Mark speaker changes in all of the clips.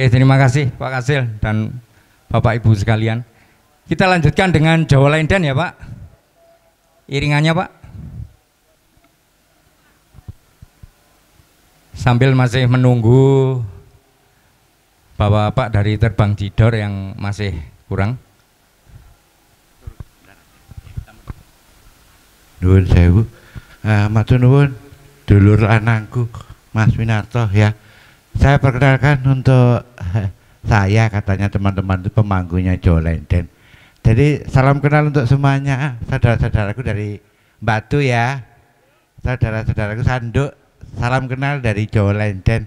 Speaker 1: Oke, terima kasih Pak Kasil dan Bapak Ibu sekalian. Kita lanjutkan dengan Jawa Dan ya Pak. Iringannya Pak. Sambil masih menunggu Bapak-bapak dari Terbang Cidor yang masih kurang. Nuwun sewu. Uh, Matur dulur anakku Mas Winarto ya. Saya perkenalkan untuk saya katanya teman-teman itu pemanggunya Joe Lenden. Jadi salam kenal untuk semuanya, saudara-saudaraku dari Batu ya, saudara-saudaraku Sanduk, salam kenal dari Joe Lenden.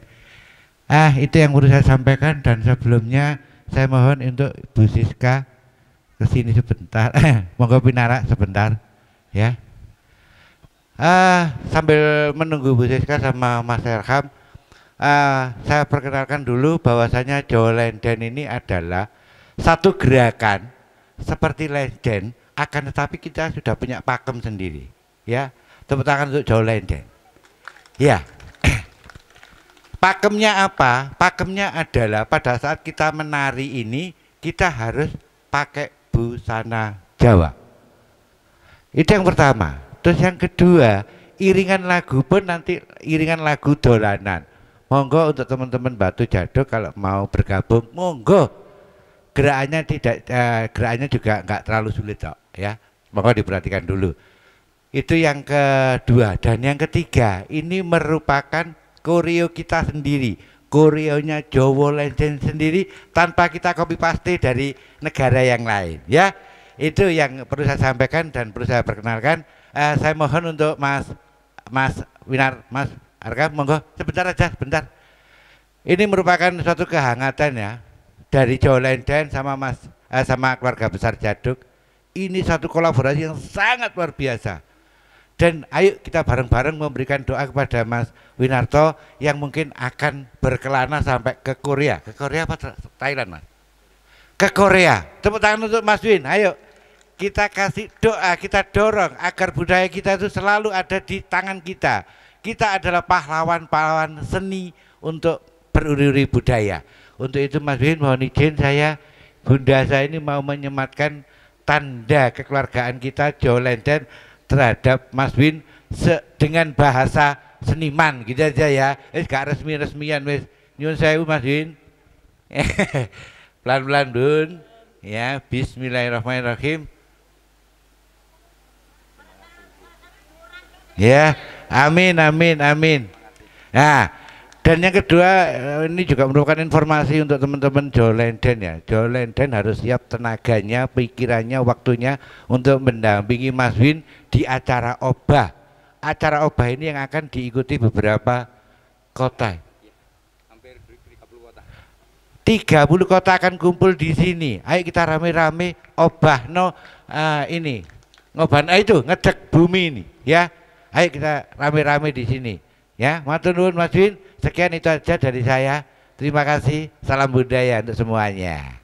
Speaker 1: Ah itu yang perlu saya sampaikan dan sebelumnya saya mohon untuk Bu Siska kesini sebentar, monggo pinara sebentar ya. Ah sambil menunggu Bu Siska sama Mas Erham, uh, saya perkenalkan dulu bahwasanya Jawa Lenden ini adalah satu gerakan seperti Lenden, akan tetapi kita sudah punya pakem sendiri. Ya, tepuk tangan untuk Jawa Lenden. Ya, pakemnya apa? Pakemnya adalah pada saat kita menari ini kita harus pakai busana Jawa. Itu yang pertama. Terus yang kedua, iringan lagu pun nanti iringan lagu dolanan Monggo untuk teman-teman Batu Jaduk kalau mau bergabung, monggo. Gerakannya tidak eh, gerakannya juga nggak terlalu sulit kok, ya. Monggo diperhatikan dulu. Itu yang kedua dan yang ketiga, ini merupakan koreo kita sendiri. Koreonya Jowo Lenjen sendiri tanpa kita copy paste dari negara yang lain, ya. Itu yang perlu saya sampaikan dan perlu saya perkenalkan. Eh, saya mohon untuk Mas Mas Winar, Mas Arka monggo sebentar aja, sebentar. Ini merupakan suatu kehangatan ya dari Lenden sama Mas eh, sama keluarga besar Jaduk. Ini satu kolaborasi yang sangat luar biasa. Dan ayo kita bareng-bareng memberikan doa kepada Mas Winarto yang mungkin akan berkelana sampai ke Korea. Ke Korea apa Thailand, Mas? Ke Korea. Tepuk tangan untuk Mas Win. Ayo kita kasih doa, kita dorong agar budaya kita itu selalu ada di tangan kita kita adalah pahlawan-pahlawan seni untuk peruri budaya. Untuk itu Mas Bin mohon izin saya, Bunda saya ini mau menyematkan tanda kekeluargaan kita Jawa Lenten terhadap Mas Bin dengan bahasa seniman gitu aja ya. Eh, gak resmi-resmian wis. Nyun sewu Mas Bin. Pelan-pelan Bun. Ya, bismillahirrahmanirrahim. Ya. Amin, amin, amin. Nah, dan yang kedua eh, ini juga merupakan informasi untuk teman-teman Jolenden ya. Jolenden harus siap tenaganya, pikirannya, waktunya untuk mendampingi Mas Win di acara obah. Acara obah ini yang akan diikuti beberapa kota. 30 kota akan kumpul di sini. Ayo kita rame-rame obah no uh, eh, ini. Ngoban itu ngecek bumi ini ya. Ayo kita rame-rame di sini. Ya, matur nuwun Mas Win. Sekian itu aja dari saya. Terima kasih. Salam budaya untuk semuanya.